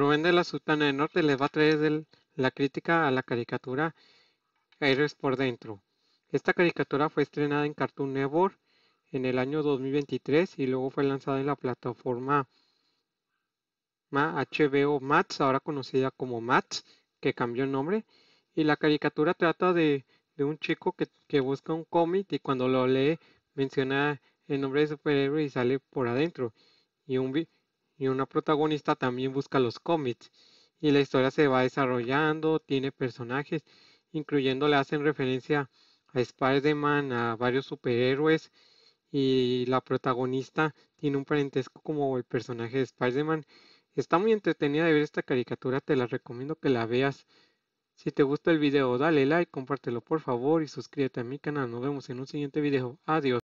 Rubén de la Sultana del Norte les va a traer la crítica a la caricatura Aires por Dentro. Esta caricatura fue estrenada en Cartoon Network en el año 2023 y luego fue lanzada en la plataforma HBO Max, ahora conocida como Max, que cambió el nombre. Y la caricatura trata de, un chico que, busca un cómic y cuando lo lee menciona el nombre de superhéroe y sale por adentro. Y un, y una protagonista también busca los cómics y la historia se va desarrollando, tiene personajes, incluyéndole hacen referencia a Spider-Man, a varios superhéroes y la protagonista tiene un parentesco como el personaje de Spider-Man. Está muy entretenida de ver esta caricatura, te la recomiendo que la veas. Si te gusta el video, dale like, compártelo por favor y suscríbete a mi canal. Nos vemos en un siguiente video. Adiós.